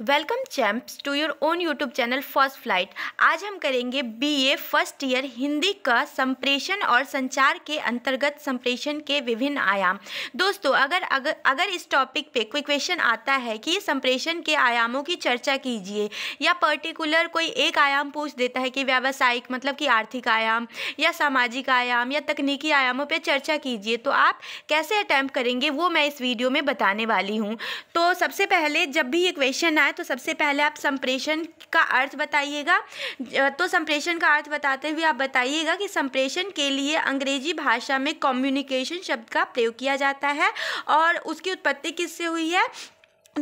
welcome champs to your own YouTube channel first flight आज हम करेंगे बीए फर्स्ट ईयर हिंदी का संप्रेषण और संचार के अंतर्गत संप्रेषण के विभिन्न आयाम दोस्तों अगर अगर अगर इस टॉपिक पे कोई क्वेश्चन आता है कि संप्रेषण के आयामों की चर्चा कीजिए या पर्टिकुलर कोई एक आयाम पूछ देता है कि व्यावसायिक मतलब कि आर्थिक आयाम या सामाजिक आयाम या तकनीकी आयामों पर चर्चा कीजिए तो आप कैसे अटैम्प्ट करेंगे वो मैं इस वीडियो में बताने वाली हूँ तो सबसे पहले जब भी ये क्वेश्चन है तो सबसे पहले आप संप्रेषण का अर्थ बताइएगा तो संप्रेषण का अर्थ बताते हुए आप बताइएगा कि संप्रेषण के लिए अंग्रेजी भाषा में कम्युनिकेशन शब्द का प्रयोग किया जाता है और उसकी उत्पत्ति किससे हुई है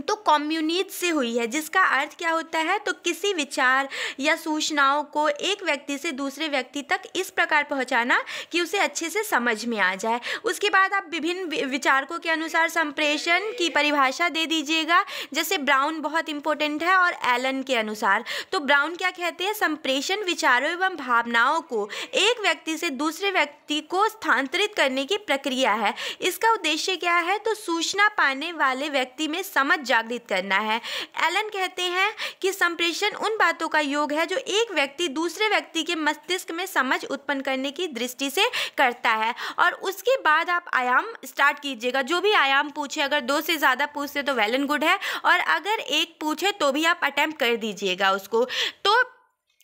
तो कॉम्यूनिज से हुई है जिसका अर्थ क्या होता है तो किसी विचार या सूचनाओं को एक व्यक्ति से दूसरे व्यक्ति तक इस प्रकार पहुंचाना कि उसे अच्छे से समझ में आ जाए उसके बाद आप विभिन्न विचारकों के अनुसार संप्रेषण की परिभाषा दे दीजिएगा जैसे ब्राउन बहुत इंपॉर्टेंट है और एलन के अनुसार तो ब्राउन क्या कहते हैं संप्रेषण विचारों एवं भावनाओं को एक व्यक्ति से दूसरे व्यक्ति को स्थानांतरित करने की प्रक्रिया है इसका उद्देश्य क्या है तो सूचना पाने वाले व्यक्ति में समझ जागृत करना है एलन कहते हैं कि संप्रेषण उन बातों का योग है जो एक व्यक्ति दूसरे व्यक्ति के मस्तिष्क में समझ उत्पन्न करने की दृष्टि से करता है और उसके बाद आप आयाम स्टार्ट कीजिएगा जो भी आयाम पूछे अगर दो से ज़्यादा पूछते तो वेल एंड गुड है और अगर एक पूछे तो भी आप अटैम्प्ट कर दीजिएगा उसको तो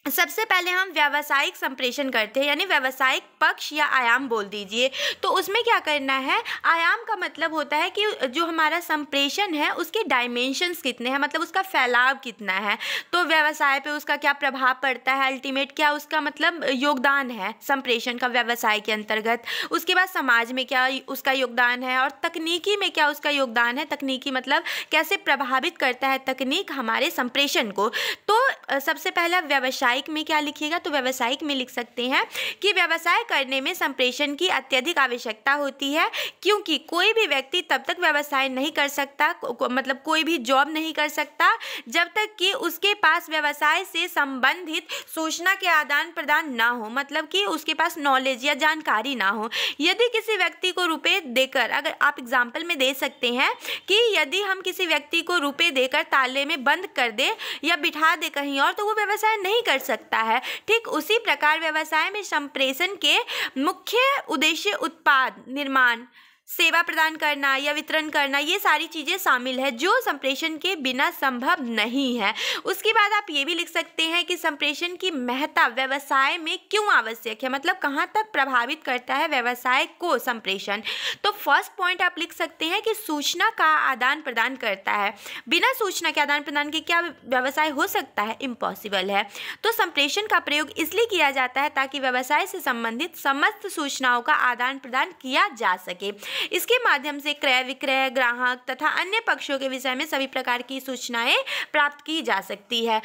सबसे पहले हम व्यावसायिक संप्रेषण करते हैं यानी व्यावसायिक पक्ष या आयाम बोल दीजिए तो उसमें क्या करना है आयाम का मतलब होता है कि जो हमारा संप्रेषण है उसके डायमेंशंस कितने हैं मतलब उसका फैलाव कितना है तो व्यवसाय पे उसका क्या प्रभाव पड़ता है अल्टीमेट क्या उसका मतलब योगदान है संप्रेषण का व्यवसाय के अंतर्गत उसके बाद समाज में क्या उसका योगदान है और तकनीकी में क्या उसका योगदान है तकनीकी मतलब कैसे प्रभावित करता है तकनीक हमारे संप्रेषण को तो सबसे पहला व्यवसाय व्यावसायिक में क्या लिखिएगा तो व्यावसायिक में लिख सकते हैं कि व्यवसाय करने में संप्रेषण की अत्यधिक आवश्यकता होती है क्योंकि कोई भी व्यक्ति तब तक व्यवसाय नहीं कर सकता को, मतलब कोई भी जॉब नहीं कर सकता जब तक कि उसके पास व्यवसाय से संबंधित सूचना के आदान प्रदान ना हो मतलब कि उसके पास नॉलेज या जानकारी ना हो यदि किसी व्यक्ति को रुपए देकर अगर आप एग्जाम्पल में दे सकते हैं कि यदि हम किसी व्यक्ति को रुपए देकर ताले में बंद कर दे या बिठा दे कहीं और तो वो व्यवसाय नहीं कर सकता है ठीक उसी प्रकार व्यवसाय में संप्रेषण के मुख्य उद्देश्य उत्पाद निर्माण सेवा प्रदान करना या वितरण करना ये सारी चीज़ें शामिल है जो संप्रेषण के बिना संभव नहीं है उसके बाद आप ये भी लिख सकते हैं कि संप्रेषण की महत्ता व्यवसाय में क्यों आवश्यक है मतलब कहाँ तक प्रभावित करता है व्यवसाय को संप्रेषण तो फर्स्ट पॉइंट आप लिख सकते हैं कि सूचना का आदान प्रदान करता है बिना सूचना के आदान प्रदान के क्या व्यवसाय हो सकता है इम्पॉसिबल है तो संप्रेषण का प्रयोग इसलिए किया जाता है ताकि व्यवसाय से संबंधित समस्त सूचनाओं का आदान प्रदान किया जा सके इसके माध्यम से क्रय विक्रय ग्राहक तथा अन्य पक्षों के विषय में सभी प्रकार की सूचनाएं प्राप्त की जा सकती है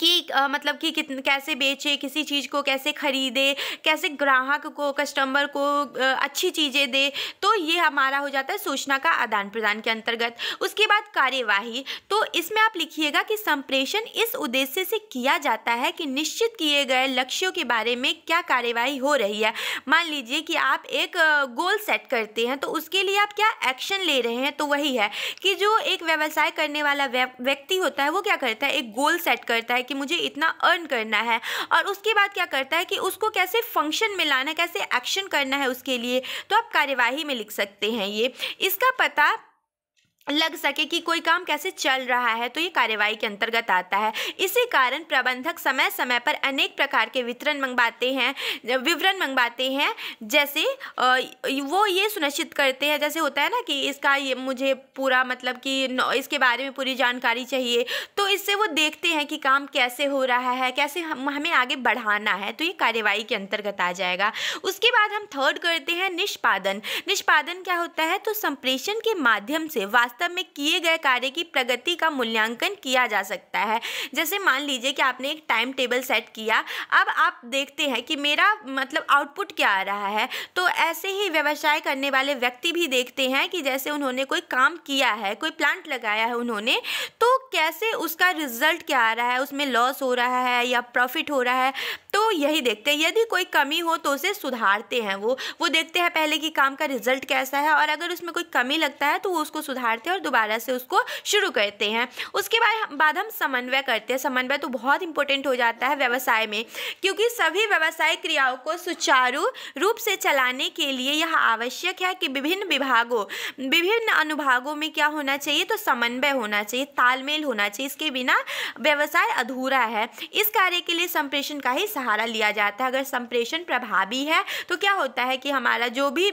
कि आ, मतलब कि कितने कैसे बेचे किसी चीज़ को कैसे ख़रीदे कैसे ग्राहक को कस्टमर को आ, अच्छी चीज़ें दे तो ये हमारा हो जाता है सूचना का आदान प्रदान के अंतर्गत उसके बाद कार्यवाही तो इसमें आप लिखिएगा कि संप्रेषण इस उद्देश्य से किया जाता है कि निश्चित किए गए लक्ष्यों के बारे में क्या कार्यवाही हो रही है मान लीजिए कि आप एक गोल सेट करते हैं तो उसके लिए आप क्या एक्शन ले रहे हैं तो वही है कि जो एक व्यवसाय करने वाला व्यक्ति होता है वो क्या करता है एक गोल सेट करता है है कि मुझे इतना अर्न करना है और उसके बाद क्या करता है कि उसको कैसे फंक्शन में लाना कैसे एक्शन करना है उसके लिए तो आप कार्यवाही में लिख सकते हैं ये इसका पता लग सके कि कोई काम कैसे चल रहा है तो ये कार्यवाही के अंतर्गत आता है इसी कारण प्रबंधक समय समय पर अनेक प्रकार के वितरण मंगवाते हैं विवरण मंगवाते हैं जैसे वो ये सुनिश्चित करते हैं जैसे होता है ना कि इसका ये मुझे पूरा मतलब कि इसके बारे में पूरी जानकारी चाहिए तो इससे वो देखते हैं कि काम कैसे हो रहा है कैसे हम हमें आगे बढ़ाना है तो ये कार्यवाही के अंतर्गत आ जाएगा उसके बाद हम थर्ड करते हैं निष्पादन निष्पादन क्या होता है तो संप्रेषण के माध्यम से वास्तव वास्तव में किए गए कार्य की प्रगति का मूल्यांकन किया जा सकता है जैसे मान लीजिए कि आपने एक टाइम टेबल सेट किया अब आप देखते हैं कि मेरा मतलब आउटपुट क्या आ रहा है तो ऐसे ही व्यवसाय करने वाले व्यक्ति भी देखते हैं कि जैसे उन्होंने कोई काम किया है कोई प्लांट लगाया है उन्होंने तो कैसे उसका रिजल्ट क्या आ रहा है उसमें लॉस हो रहा है या प्रॉफिट हो रहा है तो यही देखते हैं यदि कोई कमी हो तो उसे सुधारते हैं वो वो देखते हैं पहले कि काम का रिजल्ट कैसा है और अगर उसमें कोई कमी लगता है तो वो उसको सुधारते हैं और दोबारा से उसको शुरू करते हैं उसके बाद बाद हम समन्वय करते हैं समन्वय तो बहुत इंपॉर्टेंट हो जाता है व्यवसाय में क्योंकि सभी व्यवसाय क्रियाओं को सुचारू रूप से चलाने के लिए यह आवश्यक है कि विभिन्न विभागों विभिन्न अनुभागों में क्या होना चाहिए तो समन्वय होना चाहिए तालमेल होना चाहिए इसके बिना व्यवसाय अधूरा है इस कार्य के लिए संप्रेषण का ही सहारा लिया जाता है अगर संप्रेषण प्रभावी है तो क्या होता है कि हमारा जो भी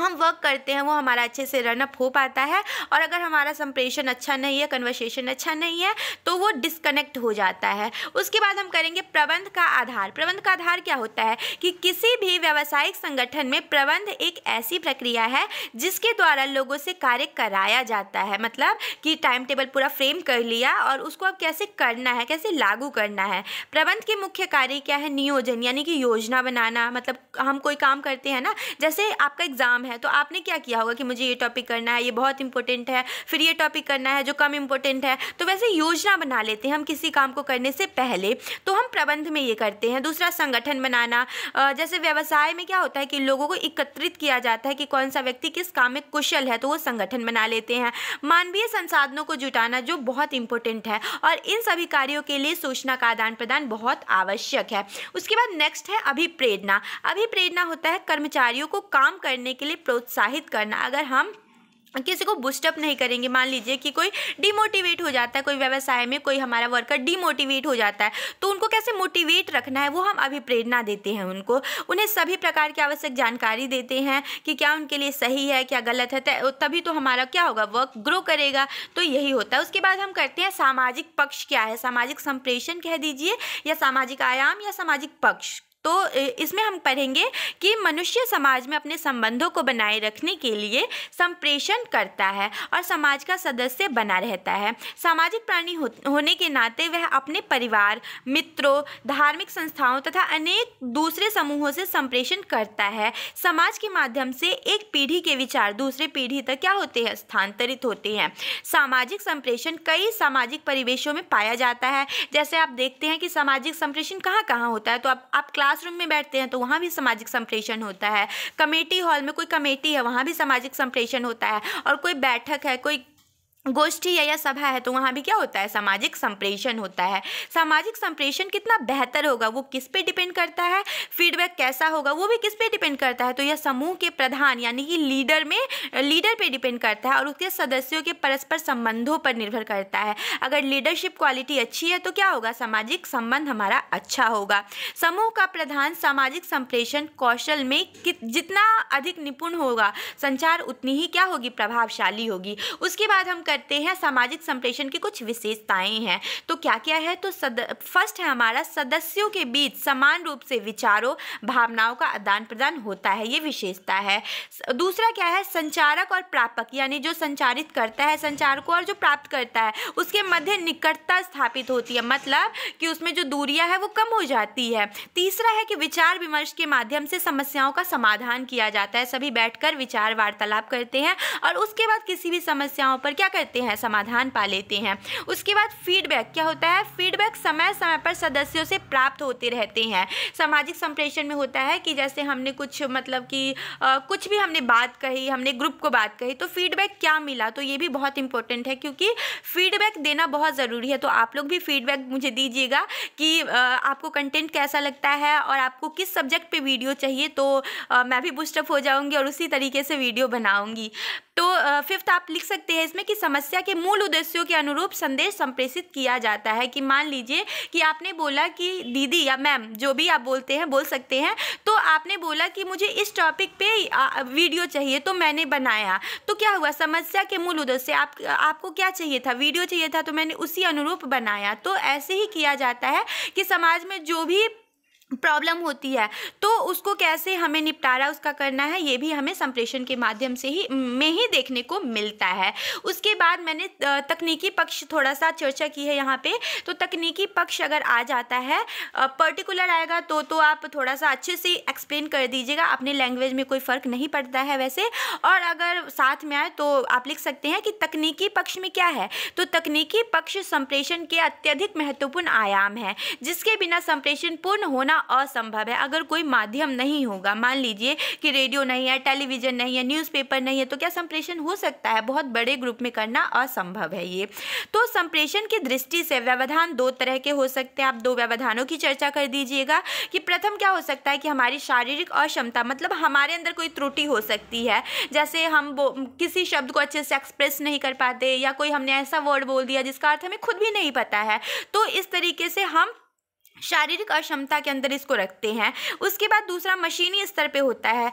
हम वर्क करते हैं वो हमारा अच्छे से रनअप हो पाता है और अगर हमारा संप्रेषण अच्छा नहीं है कन्वर्सेशन अच्छा नहीं है तो वो डिस्कनेक्ट हो जाता है उसके बाद हम करेंगे प्रबंध का आधार प्रबंध का आधार क्या होता है कि किसी भी व्यावसायिक संगठन में प्रबंध एक ऐसी प्रक्रिया है जिसके द्वारा लोगों से कार्य कराया जाता है मतलब कि टाइम टेबल पूरा फ्रेम कर लिया और उसको अब कैसे करना है कैसे लागू करना है प्रबंध के मुख्य कार्य क्या है नियोजन यानी कि योजना बनाना मतलब हम कोई काम करते हैं ना जैसे आपका एग्ज़ाम है तो आपने क्या किया होगा कि मुझे ये टॉपिक करना है ये बहुत इंपॉर्टेंट है फिर ये टॉपिक करना है जो कम इंपॉर्टेंट है तो वैसे योजना बना लेते हैं हम किसी काम को करने से पहले तो हम प्रबंध में ये करते हैं दूसरा संगठन बनाना जैसे व्यवसाय में क्या होता है कि लोगों को एकत्रित किया जाता है कि कौन सा व्यक्ति किस काम में कुशल है तो वो संगठन बना लेते हैं मानवीय संसाधनों को जुटाना जो बहुत इंपॉर्टेंट है और इन सभी कार्यों के लिए सूचना का आदान प्रदान बहुत आवश्यक है उसके बाद नेक्स्ट है अभिप्रेरणा अभिप्रेरणा होता है कर्मचारियों को काम करने के लिए प्रोत्साहित करना अगर हम किसी को बुस्टअप नहीं करेंगे मान लीजिए कि कोई डीमोटिवेट हो जाता है कोई व्यवसाय में कोई हमारा वर्कर डीमोटिवेट हो जाता है तो उनको कैसे मोटिवेट रखना है वो हम अभी प्रेरणा देते हैं उनको उन्हें सभी प्रकार की आवश्यक जानकारी देते हैं कि क्या उनके लिए सही है क्या गलत है तो तभी तो हमारा क्या होगा वर्क ग्रो करेगा तो यही होता है उसके बाद हम करते हैं सामाजिक पक्ष क्या है सामाजिक संप्रेषण कह दीजिए या सामाजिक आयाम या सामाजिक पक्ष तो इसमें हम पढ़ेंगे कि मनुष्य समाज में अपने संबंधों को बनाए रखने के लिए संप्रेषण करता है और समाज का सदस्य बना रहता है सामाजिक प्राणी हो, होने के नाते वह अपने परिवार मित्रों धार्मिक संस्थाओं तथा अनेक दूसरे समूहों से संप्रेषण करता है समाज के माध्यम से एक पीढ़ी के विचार दूसरे पीढ़ी तक क्या होते हैं स्थानांतरित होते हैं सामाजिक संप्रेषण कई सामाजिक परिवेशों में पाया जाता है जैसे आप देखते हैं कि सामाजिक संप्रेषण कहाँ कहाँ होता है तो आप आप क्लास क्लासरूम में बैठते हैं तो वहाँ भी सामाजिक संप्रेषण होता है कमेटी हॉल में कोई कमेटी है वहाँ भी सामाजिक संप्रेषण होता है और कोई बैठक है कोई गोष्ठी या, या सभा है तो वहाँ भी क्या होता है सामाजिक संप्रेषण होता है सामाजिक संप्रेषण कितना बेहतर होगा वो किस पे डिपेंड करता है फीडबैक कैसा होगा वो भी किस पे डिपेंड करता है तो यह समूह के प्रधान यानी कि लीडर में लीडर पे डिपेंड करता है और उसके सदस्यों के परस्पर संबंधों पर निर्भर करता है अगर लीडरशिप क्वालिटी अच्छी है तो क्या होगा सामाजिक संबंध हमारा अच्छा होगा समूह का प्रधान सामाजिक संप्रेषण कौशल में जितना अधिक निपुण होगा संचार उतनी ही क्या होगी प्रभावशाली होगी उसके बाद हम कर करते हैं सामाजिक संप्रेषण की कुछ विशेषताएं हैं तो क्या क्या है तो सद फर्स्ट है हमारा सदस्यों के बीच समान रूप से विचारों भावनाओं का आदान प्रदान होता है ये विशेषता है दूसरा क्या है संचारक और प्रापक यानी जो संचारित करता है संचारकों और जो प्राप्त करता है उसके मध्य निकटता स्थापित होती है मतलब कि उसमें जो दूरिया है वो कम हो जाती है तीसरा है कि विचार विमर्श के माध्यम से समस्याओं का समाधान किया जाता है सभी बैठकर विचार वार्तालाप करते हैं और उसके बाद किसी भी समस्याओं पर क्या करते लेते हैं समाधान पा लेते हैं उसके बाद फीडबैक क्या होता है फीडबैक समय समय पर सदस्यों से प्राप्त होते रहते हैं सामाजिक संप्रेषण में होता है कि जैसे हमने कुछ मतलब कि आ, कुछ भी हमने बात कही हमने ग्रुप को बात कही तो फीडबैक क्या मिला तो ये भी बहुत इंपॉर्टेंट है क्योंकि फीडबैक देना बहुत ज़रूरी है तो आप लोग भी फीडबैक मुझे दीजिएगा कि आ, आपको कंटेंट कैसा लगता है और आपको किस सब्जेक्ट पे वीडियो चाहिए तो आ, मैं भी बुस्टअप हो जाऊँगी और उसी तरीके से वीडियो बनाऊँगी तो फिफ्थ आप लिख सकते हैं इसमें कि समस्या के मूल उद्देश्यों के अनुरूप संदेश संप्रेषित किया जाता है कि मान लीजिए कि आपने बोला कि दीदी या मैम जो भी आप बोलते हैं बोल सकते हैं तो आपने बोला कि मुझे इस टॉपिक पे वीडियो चाहिए तो मैंने बनाया तो क्या हुआ समस्या के मूल उद्देश्य आप आपको क्या चाहिए था वीडियो चाहिए था तो मैंने उसी अनुरूप बनाया तो ऐसे ही किया जाता है कि समाज में जो भी प्रॉब्लम होती है तो उसको कैसे हमें निपटारा उसका करना है ये भी हमें संप्रेषण के माध्यम से ही में ही देखने को मिलता है उसके बाद मैंने तकनीकी पक्ष थोड़ा सा चर्चा की है यहाँ पे तो तकनीकी पक्ष अगर आ जाता है पर्टिकुलर आएगा तो तो आप थोड़ा सा अच्छे से एक्सप्लेन कर दीजिएगा अपने लैंग्वेज में कोई फ़र्क नहीं पड़ता है वैसे और अगर साथ में आए तो आप लिख सकते हैं कि तकनीकी पक्ष में क्या है तो तकनीकी पक्ष संप्रेषण के अत्यधिक महत्वपूर्ण आयाम है जिसके बिना संप्रेषण पूर्ण होना करना असंभव है अगर कोई माध्यम नहीं होगा मान लीजिए कि रेडियो नहीं है टेलीविज़न नहीं है न्यूज़पेपर नहीं है तो क्या संप्रेषण हो सकता है बहुत बड़े ग्रुप में करना असंभव है ये तो संप्रेषण की दृष्टि से व्यवधान दो तरह के हो सकते हैं आप दो व्यवधानों की चर्चा कर दीजिएगा कि प्रथम क्या हो सकता है कि हमारी शारीरिक अक्षमता मतलब हमारे अंदर कोई त्रुटि हो सकती है जैसे हम किसी शब्द को अच्छे से एक्सप्रेस नहीं कर पाते या कोई हमने ऐसा वर्ड बोल दिया जिसका अर्थ हमें खुद भी नहीं पता है तो इस तरीके से हम शारीरिक अक्षमता के अंदर इसको रखते हैं उसके बाद दूसरा मशीनी स्तर पे होता है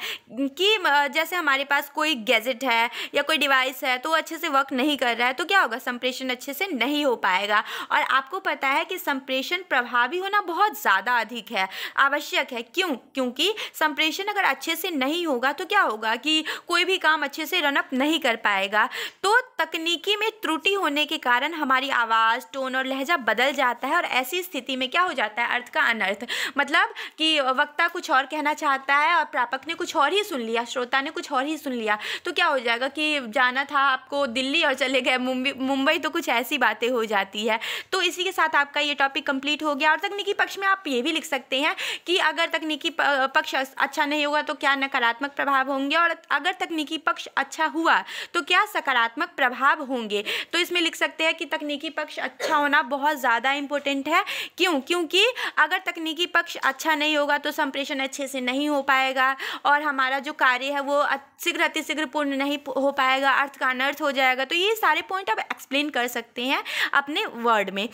कि जैसे हमारे पास कोई गैजेट है या कोई डिवाइस है तो वो अच्छे से वर्क नहीं कर रहा है तो क्या होगा संप्रेषण अच्छे से नहीं हो पाएगा और आपको पता है कि संप्रेषण प्रभावी होना बहुत ज़्यादा अधिक है आवश्यक है क्यों क्योंकि संप्रेषण अगर अच्छे से नहीं होगा तो क्या होगा कि कोई भी काम अच्छे से रनअप नहीं कर पाएगा तो तकनीकी में त्रुटि होने के कारण हमारी आवाज़ टोन और लहजा बदल जाता है और ऐसी स्थिति में क्या हो जाता जाता है अर्थ का अनर्थ मतलब कि वक्ता कुछ और कहना चाहता है और प्रापक ने कुछ और ही सुन लिया श्रोता ने कुछ और ही सुन लिया तो क्या हो जाएगा कि जाना था आपको दिल्ली और चले गए मुंबई मुंबई तो कुछ ऐसी बातें हो जाती है तो इसी के साथ आपका ये टॉपिक कंप्लीट हो गया और तकनीकी पक्ष में आप ये भी लिख सकते हैं कि अगर तकनीकी पक्ष अच्छा नहीं होगा तो क्या नकारात्मक प्रभाव होंगे और अगर तकनीकी पक्ष अच्छा हुआ तो क्या सकारात्मक प्रभाव होंगे तो इसमें लिख सकते हैं कि तकनीकी पक्ष अच्छा होना बहुत ज़्यादा इंपॉर्टेंट है क्यों क्योंकि अगर तकनीकी पक्ष अच्छा नहीं होगा तो संप्रेषण अच्छे से नहीं हो पाएगा और हमारा जो कार्य है वो शीघ्र अतिशीघ्र पूर्ण नहीं हो पाएगा अर्थ का अनर्थ हो जाएगा तो ये सारे पॉइंट आप एक्सप्लेन कर सकते हैं अपने वर्ड में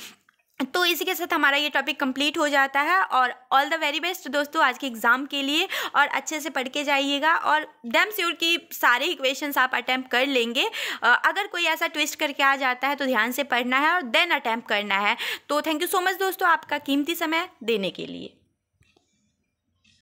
तो इसी के साथ हमारा ये टॉपिक कंप्लीट हो जाता है और ऑल द वेरी बेस्ट दोस्तों आज के एग्ज़ाम के लिए और अच्छे से पढ़ के जाइएगा और डैम स्योर की सारे ही आप अटैम्प्ट कर लेंगे अगर कोई ऐसा ट्विस्ट करके आ जाता है तो ध्यान से पढ़ना है और देन अटैम्प्ट करना है तो थैंक यू सो मच दोस्तों आपका कीमती समय देने के लिए